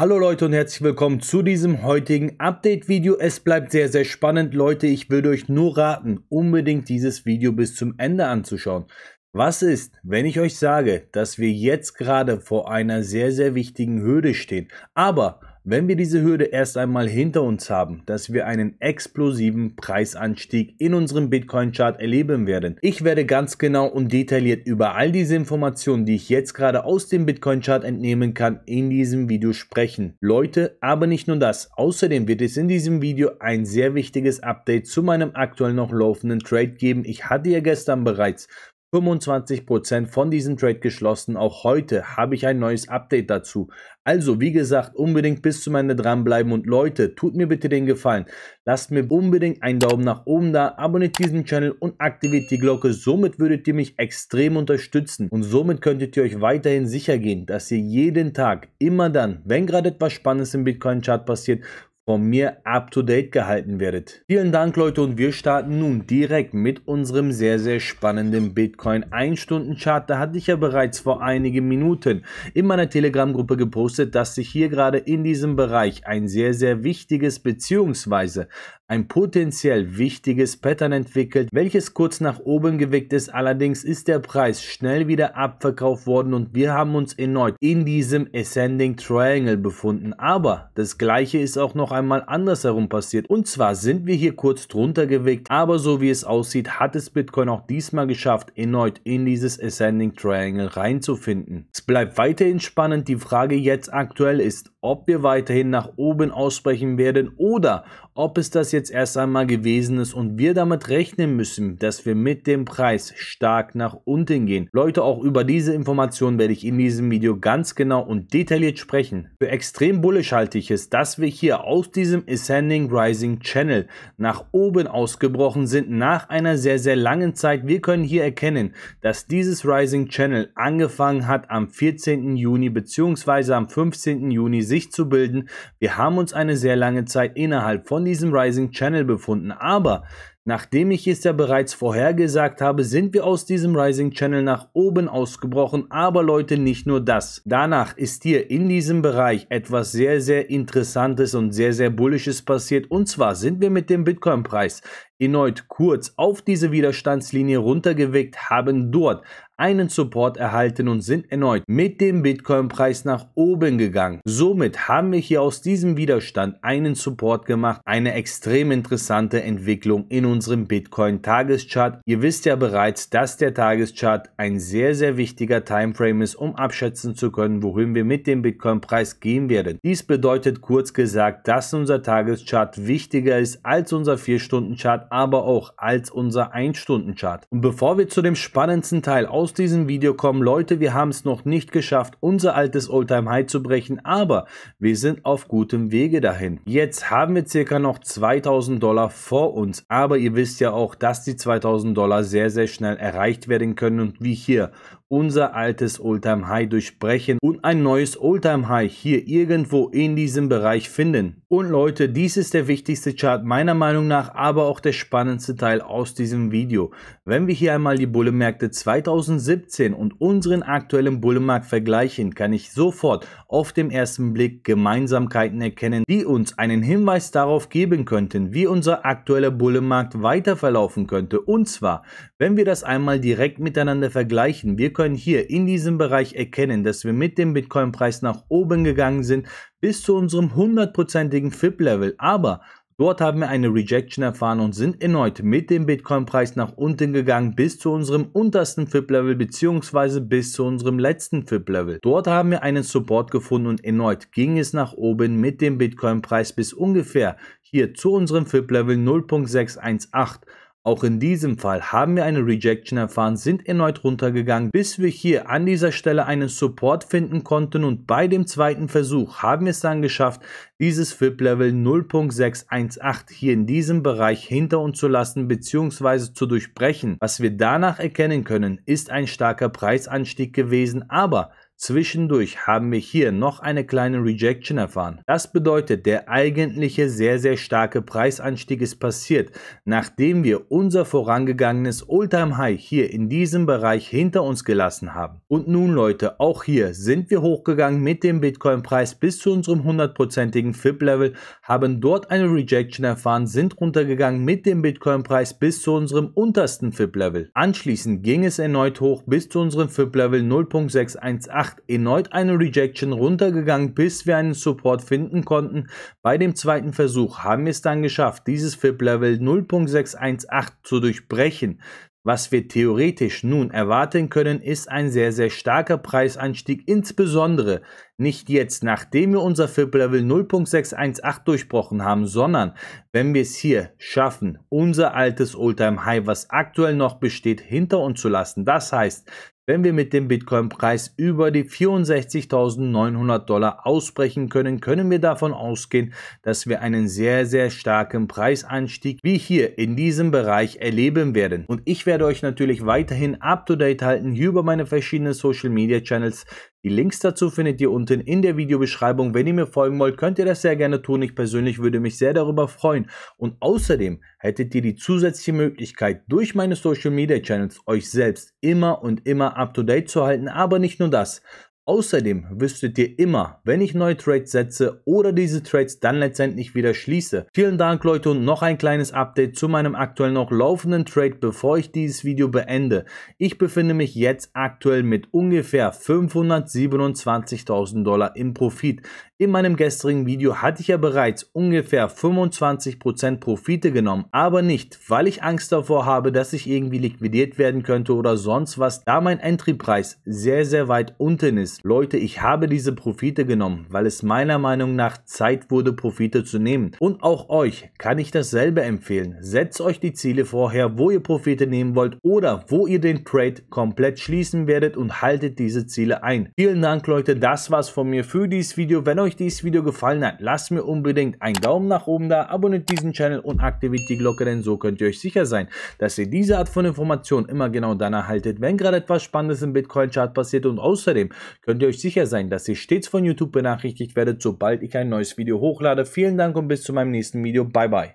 Hallo Leute und herzlich willkommen zu diesem heutigen Update-Video. Es bleibt sehr, sehr spannend. Leute, ich würde euch nur raten, unbedingt dieses Video bis zum Ende anzuschauen. Was ist, wenn ich euch sage, dass wir jetzt gerade vor einer sehr, sehr wichtigen Hürde stehen, aber wenn wir diese Hürde erst einmal hinter uns haben, dass wir einen explosiven Preisanstieg in unserem Bitcoin-Chart erleben werden. Ich werde ganz genau und detailliert über all diese Informationen, die ich jetzt gerade aus dem Bitcoin-Chart entnehmen kann, in diesem Video sprechen. Leute, aber nicht nur das. Außerdem wird es in diesem Video ein sehr wichtiges Update zu meinem aktuell noch laufenden Trade geben. Ich hatte ja gestern bereits 25% von diesem Trade geschlossen. Auch heute habe ich ein neues Update dazu. Also, wie gesagt, unbedingt bis zum Ende dranbleiben und Leute, tut mir bitte den Gefallen. Lasst mir unbedingt einen Daumen nach oben da, abonniert diesen Channel und aktiviert die Glocke. Somit würdet ihr mich extrem unterstützen und somit könntet ihr euch weiterhin sicher gehen, dass ihr jeden Tag, immer dann, wenn gerade etwas Spannendes im Bitcoin-Chart passiert, von mir up-to-date gehalten werdet. Vielen Dank Leute und wir starten nun direkt mit unserem sehr, sehr spannenden Bitcoin 1-Stunden-Chart. Da hatte ich ja bereits vor einigen Minuten in meiner Telegram-Gruppe gepostet, dass sich hier gerade in diesem Bereich ein sehr, sehr wichtiges bzw. ein potenziell wichtiges Pattern entwickelt, welches kurz nach oben gewickt ist. Allerdings ist der Preis schnell wieder abverkauft worden und wir haben uns erneut in diesem Ascending Triangle befunden. Aber das gleiche ist auch noch auch einmal andersherum passiert. Und zwar sind wir hier kurz drunter gewickt, aber so wie es aussieht, hat es Bitcoin auch diesmal geschafft, erneut in dieses Ascending Triangle reinzufinden. Es bleibt weiterhin spannend. Die Frage jetzt aktuell ist, ob wir weiterhin nach oben ausbrechen werden oder ob es das jetzt erst einmal gewesen ist und wir damit rechnen müssen, dass wir mit dem Preis stark nach unten gehen. Leute, auch über diese Information werde ich in diesem Video ganz genau und detailliert sprechen. Für extrem bullish halte ich es, dass wir hier aus diesem Ascending Rising Channel nach oben ausgebrochen sind nach einer sehr, sehr langen Zeit. Wir können hier erkennen, dass dieses Rising Channel angefangen hat am 14. Juni bzw. am 15. Juni Gesicht zu bilden. Wir haben uns eine sehr lange Zeit innerhalb von diesem Rising Channel befunden, aber Nachdem ich es ja bereits vorhergesagt habe, sind wir aus diesem Rising Channel nach oben ausgebrochen, aber Leute, nicht nur das. Danach ist hier in diesem Bereich etwas sehr, sehr Interessantes und sehr, sehr Bullisches passiert und zwar sind wir mit dem Bitcoin-Preis erneut kurz auf diese Widerstandslinie runtergeweckt, haben dort einen Support erhalten und sind erneut mit dem Bitcoin-Preis nach oben gegangen. Somit haben wir hier aus diesem Widerstand einen Support gemacht, eine extrem interessante Entwicklung in unserem Bitcoin-Tageschart. Ihr wisst ja bereits, dass der Tageschart ein sehr, sehr wichtiger Timeframe ist, um abschätzen zu können, wohin wir mit dem Bitcoin-Preis gehen werden. Dies bedeutet kurz gesagt, dass unser Tageschart wichtiger ist als unser 4-Stunden-Chart, aber auch als unser 1-Stunden-Chart. Und bevor wir zu dem spannendsten Teil aus diesem Video kommen, Leute, wir haben es noch nicht geschafft, unser altes oldtime high zu brechen, aber wir sind auf gutem Wege dahin. Jetzt haben wir circa noch 2000 Dollar vor uns, aber ihr wisst ja auch, dass die 2000 Dollar sehr, sehr schnell erreicht werden können und wie hier unser altes Oldtime High durchbrechen und ein neues Oldtime High hier irgendwo in diesem Bereich finden. Und Leute, dies ist der wichtigste Chart meiner Meinung nach, aber auch der spannendste Teil aus diesem Video. Wenn wir hier einmal die Bullenmärkte 2017 und unseren aktuellen Bullenmarkt vergleichen, kann ich sofort auf dem ersten Blick Gemeinsamkeiten erkennen, die uns einen Hinweis darauf geben könnten, wie unser aktueller Bullenmarkt weiter verlaufen könnte. Und zwar, wenn wir das einmal direkt miteinander vergleichen, wir können können hier in diesem Bereich erkennen, dass wir mit dem Bitcoin-Preis nach oben gegangen sind bis zu unserem hundertprozentigen FIP-Level. Aber Dort haben wir eine Rejection erfahren und sind erneut mit dem Bitcoin-Preis nach unten gegangen bis zu unserem untersten FIP-Level bzw. bis zu unserem letzten FIP-Level. Dort haben wir einen Support gefunden und erneut ging es nach oben mit dem Bitcoin-Preis bis ungefähr hier zu unserem FIP-Level 0.618. Auch in diesem Fall haben wir eine Rejection erfahren, sind erneut runtergegangen, bis wir hier an dieser Stelle einen Support finden konnten und bei dem zweiten Versuch haben wir es dann geschafft, dieses FIP-Level 0.618 hier in diesem Bereich hinter uns zu lassen bzw. zu durchbrechen. Was wir danach erkennen können, ist ein starker Preisanstieg gewesen, aber Zwischendurch haben wir hier noch eine kleine Rejection erfahren. Das bedeutet, der eigentliche sehr, sehr starke Preisanstieg ist passiert, nachdem wir unser vorangegangenes Alltime High hier in diesem Bereich hinter uns gelassen haben. Und nun Leute, auch hier sind wir hochgegangen mit dem Bitcoin-Preis bis zu unserem 100%igen FIP-Level, haben dort eine Rejection erfahren, sind runtergegangen mit dem Bitcoin-Preis bis zu unserem untersten FIP-Level. Anschließend ging es erneut hoch bis zu unserem FIP-Level 0.618 Nacht erneut eine Rejection runtergegangen, bis wir einen Support finden konnten. Bei dem zweiten Versuch haben wir es dann geschafft, dieses FIP-Level 0.618 zu durchbrechen. Was wir theoretisch nun erwarten können, ist ein sehr, sehr starker Preisanstieg, insbesondere nicht jetzt, nachdem wir unser FIP-Level 0.618 durchbrochen haben, sondern wenn wir es hier schaffen, unser altes Oldtime high was aktuell noch besteht, hinter uns zu lassen. Das heißt, wenn wir mit dem Bitcoin-Preis über die 64.900 Dollar ausbrechen können, können wir davon ausgehen, dass wir einen sehr, sehr starken Preisanstieg wie hier in diesem Bereich erleben werden. Und ich werde euch natürlich weiterhin up-to-date halten über meine verschiedenen Social-Media-Channels. Die Links dazu findet ihr unten in der Videobeschreibung. Wenn ihr mir folgen wollt, könnt ihr das sehr gerne tun. Ich persönlich würde mich sehr darüber freuen. Und außerdem hättet ihr die zusätzliche Möglichkeit, durch meine Social Media Channels euch selbst immer und immer up to date zu halten. Aber nicht nur das. Außerdem wüsstet ihr immer, wenn ich neue Trades setze oder diese Trades dann letztendlich wieder schließe. Vielen Dank Leute und noch ein kleines Update zu meinem aktuell noch laufenden Trade, bevor ich dieses Video beende. Ich befinde mich jetzt aktuell mit ungefähr 527.000 Dollar im Profit. In meinem gestrigen Video hatte ich ja bereits ungefähr 25% Profite genommen, aber nicht, weil ich Angst davor habe, dass ich irgendwie liquidiert werden könnte oder sonst was, da mein Entrypreis sehr, sehr weit unten ist ist, Leute, ich habe diese Profite genommen, weil es meiner Meinung nach Zeit wurde, Profite zu nehmen. Und auch euch kann ich dasselbe empfehlen. Setzt euch die Ziele vorher, wo ihr Profite nehmen wollt oder wo ihr den Trade komplett schließen werdet und haltet diese Ziele ein. Vielen Dank, Leute, das war's von mir für dieses Video. Wenn euch dieses Video gefallen hat, lasst mir unbedingt einen Daumen nach oben da, abonniert diesen Channel und aktiviert die Glocke, denn so könnt ihr euch sicher sein, dass ihr diese Art von Informationen immer genau dann erhaltet, wenn gerade etwas Spannendes im Bitcoin-Chart passiert und außerdem könnt ihr euch sicher sein, dass ihr stets von YouTube benachrichtigt werdet, sobald ich ein neues Video hochlade. Vielen Dank und bis zu meinem nächsten Video. Bye bye.